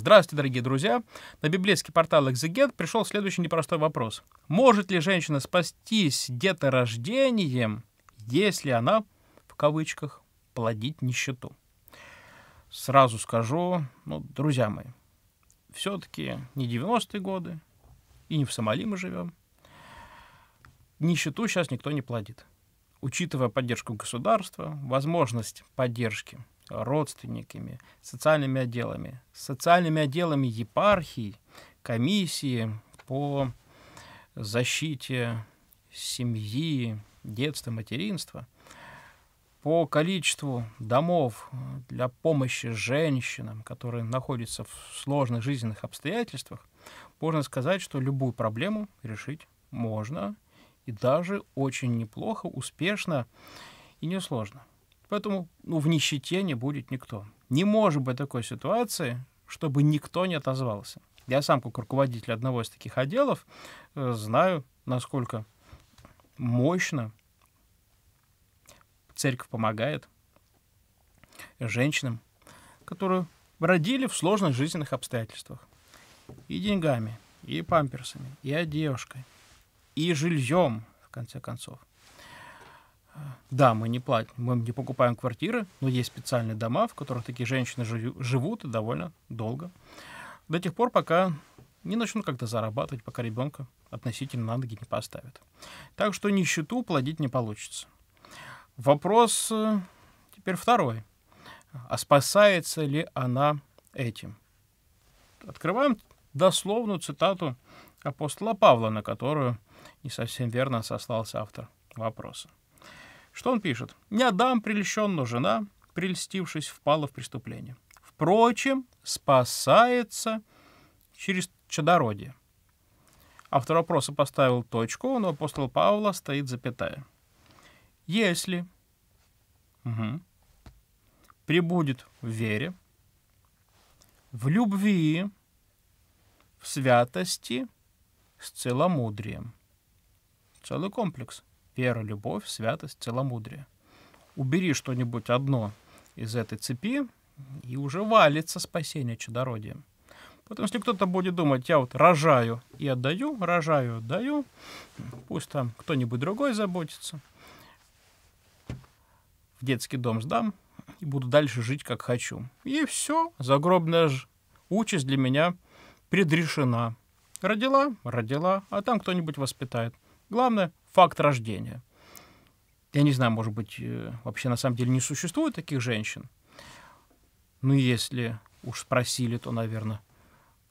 Здравствуйте, дорогие друзья. На библейский портал «Экзегет» пришел следующий непростой вопрос. Может ли женщина спастись деторождением, если она, в кавычках, плодить нищету? Сразу скажу, ну, друзья мои, все-таки не 90-е годы, и не в Сомали мы живем. Нищету сейчас никто не плодит. Учитывая поддержку государства, возможность поддержки – родственниками, социальными отделами, социальными отделами епархий, комиссии по защите семьи, детства, материнства, по количеству домов для помощи женщинам, которые находятся в сложных жизненных обстоятельствах, можно сказать, что любую проблему решить можно и даже очень неплохо, успешно и несложно. Поэтому ну, в нищете не будет никто. Не может быть такой ситуации, чтобы никто не отозвался. Я сам, как руководитель одного из таких отделов, э, знаю, насколько мощно церковь помогает женщинам, которые родили в сложных жизненных обстоятельствах. И деньгами, и памперсами, и одежкой, и жильем, в конце концов. Да, мы не платим, мы не покупаем квартиры, но есть специальные дома, в которых такие женщины живут и довольно долго. До тех пор, пока не начнут как-то зарабатывать, пока ребенка относительно на ноги не поставят. Так что нищету плодить не получится. Вопрос э, теперь второй. А спасается ли она этим? Открываем дословную цитату апостола Павла, на которую не совсем верно сослался автор вопроса. Что он пишет? «Не отдам прельщенную жена, прельстившись, впала в преступление. Впрочем, спасается через чадородие». Автор вопроса поставил точку, но апостол Павла стоит запятая. «Если угу, прибудет в вере, в любви, в святости, с целомудрием». Целый комплекс – вера, любовь, святость, целомудрие. Убери что-нибудь одно из этой цепи, и уже валится спасение чудородием. Поэтому если кто-то будет думать, я вот рожаю и отдаю, рожаю, отдаю, пусть там кто-нибудь другой заботится, в детский дом сдам и буду дальше жить, как хочу. И все, загробная ж участь для меня предрешена. Родила, родила, а там кто-нибудь воспитает. Главное, факт рождения. Я не знаю, может быть, э, вообще на самом деле не существует таких женщин. Но ну, если уж спросили, то, наверное,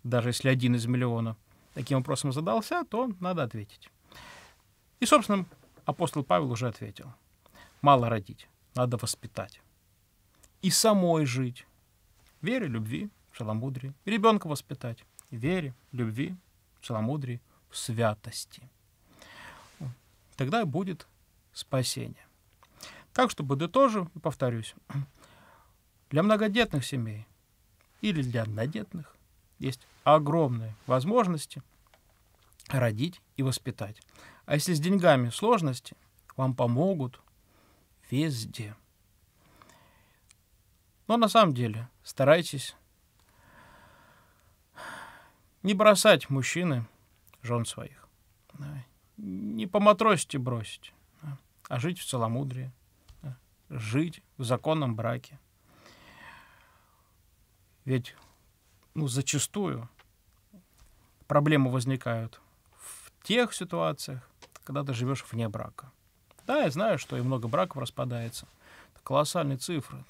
даже если один из миллиона таким вопросом задался, то надо ответить. И, собственно, апостол Павел уже ответил. Мало родить, надо воспитать. И самой жить. Вере, любви, целомудрии. ребенка воспитать. Вере, любви, целомудрии, святости тогда будет спасение. Так что подытожу и повторюсь. Для многодетных семей или для однодетных есть огромные возможности родить и воспитать. А если с деньгами сложности, вам помогут везде. Но на самом деле старайтесь не бросать мужчины жен своих. Давай не по и бросить, а жить в целомудрии, жить в законном браке. Ведь ну, зачастую проблемы возникают в тех ситуациях, когда ты живешь вне брака. Да, я знаю, что и много браков распадается. Это колоссальные цифры.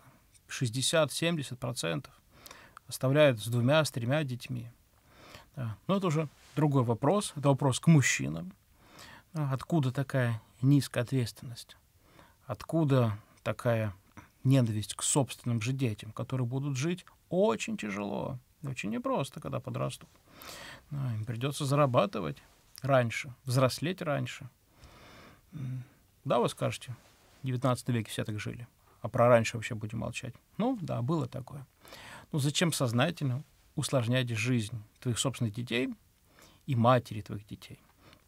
60-70% оставляют с двумя, с тремя детьми. Да. Но это уже другой вопрос. Это вопрос к мужчинам. А откуда такая низкая ответственность? Откуда такая ненависть к собственным же детям, которые будут жить очень тяжело, очень непросто, когда подрастут. Ну, им придется зарабатывать раньше, взрослеть раньше. Да, вы скажете, в 19 веке все так жили, а про раньше вообще будем молчать. Ну, да, было такое. Но ну зачем сознательно усложнять жизнь твоих собственных детей и матери твоих детей?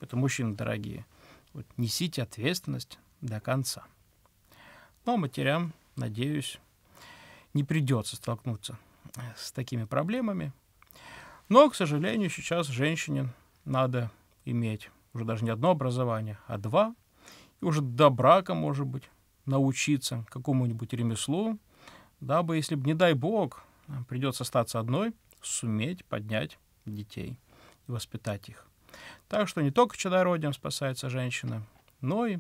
Это мужчины дорогие. Вот, несите ответственность до конца. Но ну, а матерям, надеюсь, не придется столкнуться э, с такими проблемами. Но, к сожалению, сейчас женщине надо иметь уже даже не одно образование, а два. И уже до брака, может быть, научиться какому-нибудь ремеслу, дабы, если бы, не дай бог, придется остаться одной, суметь поднять детей и воспитать их. Так что не только чадородием спасается женщина, но и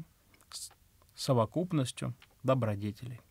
совокупностью добродетелей.